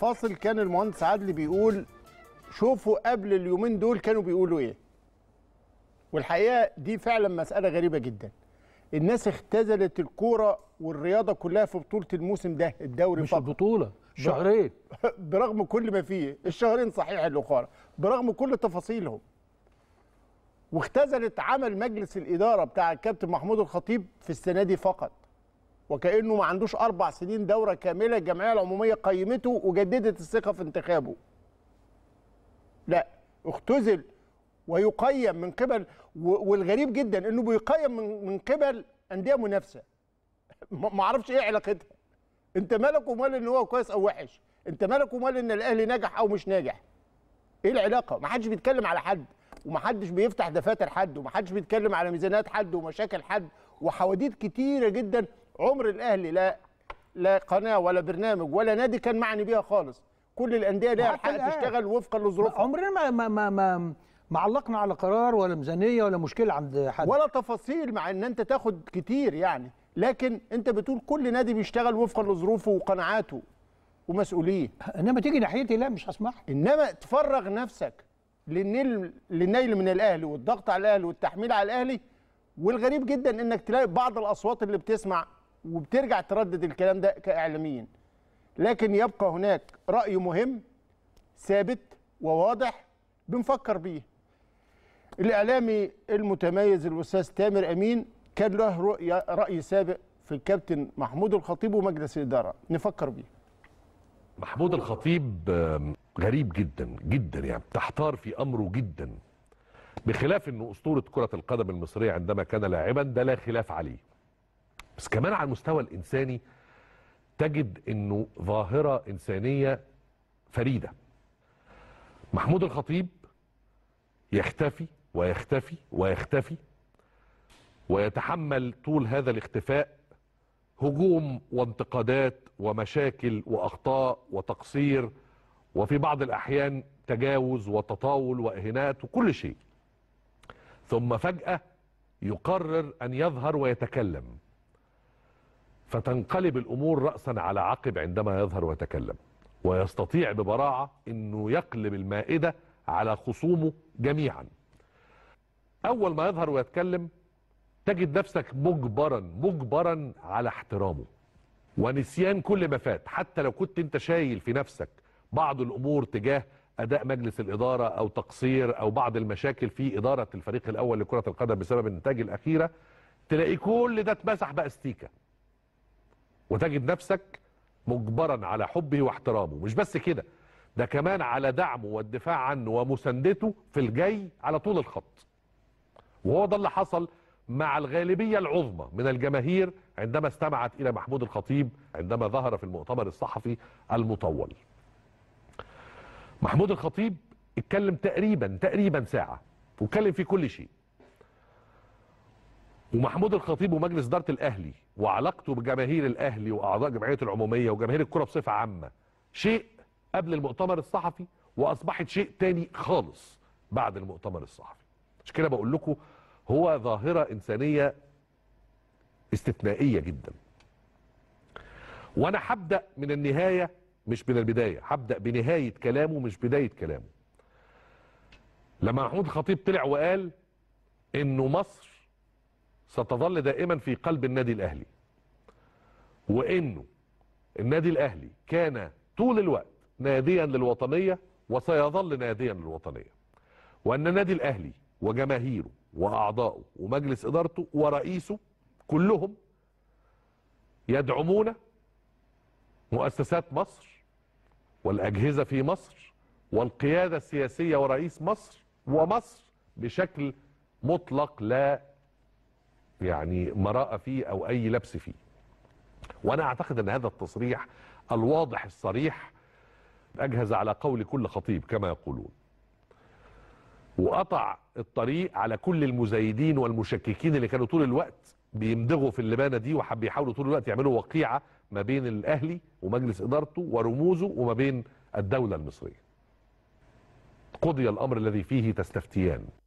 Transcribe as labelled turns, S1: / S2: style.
S1: فاصل كان المهندس عدلي بيقول شوفوا قبل اليومين دول كانوا بيقولوا ايه والحقيقه دي فعلا مساله غريبه جدا الناس اختزلت الكوره والرياضه كلها في بطوله الموسم ده الدوري مش فقط. البطوله شهرين برغم كل ما فيه الشهرين صحيح الاخرى برغم كل تفاصيلهم واختزلت عمل مجلس الاداره بتاع الكابتن محمود الخطيب في السنه دي فقط وكانه ما عندوش اربع سنين دوره كامله الجمعيه العموميه قيمته وجددت الثقه في انتخابه. لا اختزل ويقيم من قبل والغريب جدا انه بيقيم من, من قبل انديه منافسه. ما اعرفش ايه علاقتها. انت مالك ومال ان هو كويس او وحش، انت مالك ومال ان الاهلي نجح او مش ناجح. ايه العلاقه؟ ما حدش بيتكلم على حد ومحدش بيفتح دفاتر حد ومحدش بيتكلم على ميزانيات حد ومشاكل حد وحواديت كتيره جدا عمر الاهلي لا لا قناه ولا برنامج ولا نادي كان معني بيها خالص كل الانديه ليها الحق تشتغل وفقا لظروفها عمرنا ما ما ما, ما ما علقنا على قرار ولا ميزانيه ولا مشكله عند حد ولا تفاصيل مع ان انت تاخد كتير يعني لكن انت بتقول كل نادي بيشتغل وفقا لظروفه وقناعاته ومسؤوليه انما تيجي ناحيتي لا مش هسمح انما تفرغ نفسك للنيل للنيل من الاهلي والضغط على الاهلي والتحميل على الاهلي والغريب جدا انك تلاقي بعض الاصوات اللي بتسمع وبترجع تردد الكلام ده كاعلاميين لكن يبقى هناك راي مهم ثابت وواضح بنفكر بيه الاعلامي المتميز الاستاذ تامر امين كان له رؤيه راي سابق في الكابتن محمود الخطيب ومجلس الاداره نفكر بيه
S2: محمود الخطيب غريب جدا جدا يعني تحتار في امره جدا بخلاف انه اسطوره كره القدم المصريه عندما كان لاعبا ده لا خلاف عليه بس كمان على المستوى الانساني تجد انه ظاهره انسانيه فريده محمود الخطيب يختفي ويختفي ويختفي ويتحمل طول هذا الاختفاء هجوم وانتقادات ومشاكل واخطاء وتقصير وفي بعض الاحيان تجاوز وتطاول واهانات وكل شيء ثم فجاه يقرر ان يظهر ويتكلم فتنقلب الأمور رأسا على عقب عندما يظهر ويتكلم ويستطيع ببراعة أنه يقلب المائدة على خصومه جميعا أول ما يظهر ويتكلم تجد نفسك مجبرا مجبرا على احترامه ونسيان كل ما فات حتى لو كنت انت شايل في نفسك بعض الأمور تجاه أداء مجلس الإدارة أو تقصير أو بعض المشاكل في إدارة الفريق الأول لكرة القدم بسبب النتائج الأخيرة تلاقي كل ده اتمسح بقى استيكه وتجد نفسك مجبرا على حبه واحترامه مش بس كده ده كمان على دعمه والدفاع عنه ومساندته في الجاي على طول الخط وهو ده اللي حصل مع الغالبية العظمى من الجماهير عندما استمعت إلى محمود الخطيب عندما ظهر في المؤتمر الصحفي المطول محمود الخطيب اتكلم تقريبا تقريبا ساعة واتكلم في كل شيء ومحمود الخطيب ومجلس اداره الاهلي وعلاقته بجماهير الاهلي واعضاء جمعيه العموميه وجماهير الكره بصفه عامه شيء قبل المؤتمر الصحفي واصبحت شيء تاني خالص بعد المؤتمر الصحفي عشان كده بقول لكم هو ظاهره انسانيه استثنائيه جدا وانا هبدا من النهايه مش من البدايه هبدا بنهايه كلامه مش بدايه كلامه لما محمود الخطيب طلع وقال انه مصر ستظل دائما في قلب النادي الاهلي وانه النادي الاهلي كان طول الوقت ناديا للوطنيه وسيظل ناديا للوطنيه وان النادي الاهلي وجماهيره واعضائه ومجلس ادارته ورئيسه كلهم يدعمون مؤسسات مصر والاجهزه في مصر والقياده السياسيه ورئيس مصر ومصر بشكل مطلق لا يعني مراءه فيه او اي لبس فيه وانا اعتقد ان هذا التصريح الواضح الصريح اجهز على قول كل خطيب كما يقولون وقطع الطريق على كل المزايدين والمشككين اللي كانوا طول الوقت بيمدغوا في اللبانه دي وبيحاولوا طول الوقت يعملوا وقيعه ما بين الاهلي ومجلس ادارته ورموزه وما بين الدوله المصريه قضي الامر الذي فيه تستفتيان